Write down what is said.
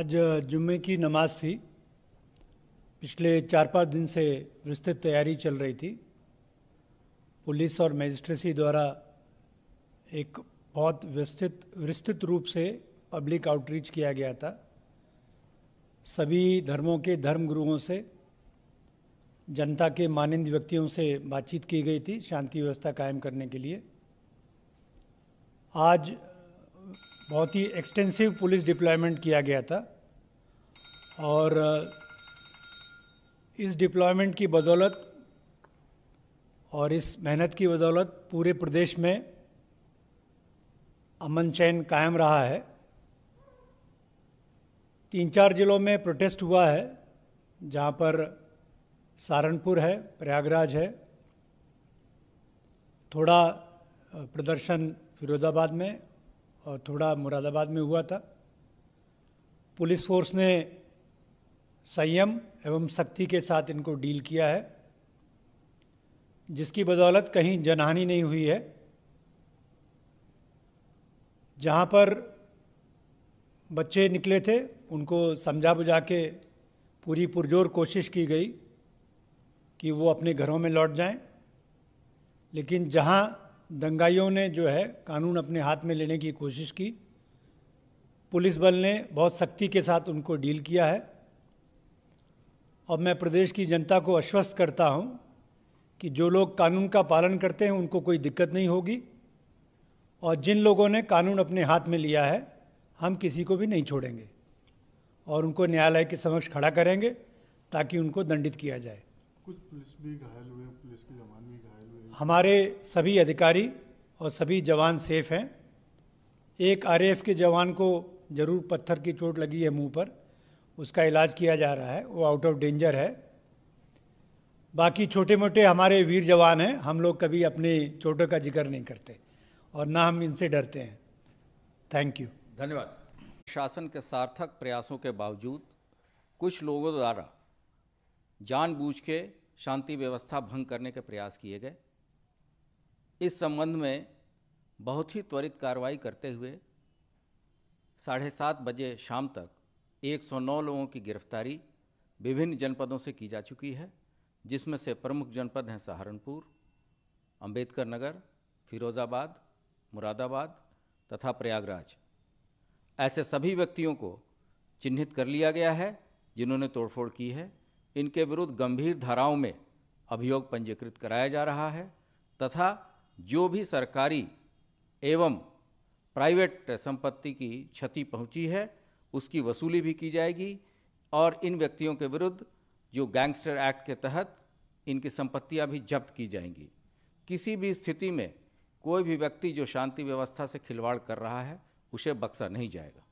आज जुम्मे की नमाज थी पिछले चार पाँच दिन से विस्तृत तैयारी चल रही थी पुलिस और मजिस्ट्रेसी द्वारा एक बहुत विस्तृत विस्तृत रूप से पब्लिक आउटरीच किया गया था सभी धर्मों के धर्म गुरुओं से जनता के मानंद व्यक्तियों से बातचीत की गई थी शांति व्यवस्था कायम करने के लिए आज बहुत ही एक्सटेंसिव पुलिस डिप्लॉयमेंट किया गया था और इस डिप्लॉयमेंट की बदौलत और इस मेहनत की बदौलत पूरे प्रदेश में अमन चैन कायम रहा है तीन चार ज़िलों में प्रोटेस्ट हुआ है जहाँ पर सहारनपुर है प्रयागराज है थोड़ा प्रदर्शन फिरोजाबाद में और थोड़ा मुरादाबाद में हुआ था पुलिस फोर्स ने संयम एवं शक्ति के साथ इनको डील किया है जिसकी बदौलत कहीं जनहानि नहीं हुई है जहाँ पर बच्चे निकले थे उनको समझा बुझा के पूरी पुरजोर कोशिश की गई कि वो अपने घरों में लौट जाएं, लेकिन जहाँ दंगाइयों ने जो है कानून अपने हाथ में लेने की कोशिश की पुलिस बल ने बहुत सख्ती के साथ उनको डील किया है और मैं प्रदेश की जनता को आश्वस्त करता हूं कि जो लोग कानून का पालन करते हैं उनको कोई दिक्कत नहीं होगी और जिन लोगों ने कानून अपने हाथ में लिया है हम किसी को भी नहीं छोड़ेंगे और उनको न्यायालय के समक्ष खड़ा करेंगे ताकि उनको दंडित किया जाए कुछ पुलिस भी घायल हुए पुलिस के जवान भी घायल हमारे सभी अधिकारी और सभी जवान सेफ हैं एक आर के जवान को ज़रूर पत्थर की चोट लगी है मुंह पर उसका इलाज किया जा रहा है वो आउट ऑफ डेंजर है बाकी छोटे मोटे हमारे वीर जवान हैं हम लोग कभी अपने चोटों का जिक्र नहीं करते और ना हम इनसे डरते हैं थैंक यू धन्यवाद शासन के सार्थक प्रयासों के बावजूद कुछ लोगों द्वारा जानबूझ के शांति व्यवस्था भंग करने के प्रयास किए गए इस संबंध में बहुत ही त्वरित कार्रवाई करते हुए साढ़े सात बजे शाम तक 109 लोगों की गिरफ्तारी विभिन्न जनपदों से की जा चुकी है जिसमें से प्रमुख जनपद हैं सहारनपुर अंबेडकर नगर फिरोज़ाबाद मुरादाबाद तथा प्रयागराज ऐसे सभी व्यक्तियों को चिन्हित कर लिया गया है जिन्होंने तोड़फोड़ की है इनके विरुद्ध गंभीर धाराओं में अभियोग पंजीकृत कराया जा रहा है तथा जो भी सरकारी एवं प्राइवेट संपत्ति की क्षति पहुंची है उसकी वसूली भी की जाएगी और इन व्यक्तियों के विरुद्ध जो गैंगस्टर एक्ट के तहत इनकी संपत्तियां भी जब्त की जाएंगी किसी भी स्थिति में कोई भी व्यक्ति जो शांति व्यवस्था से खिलवाड़ कर रहा है उसे बक्सा नहीं जाएगा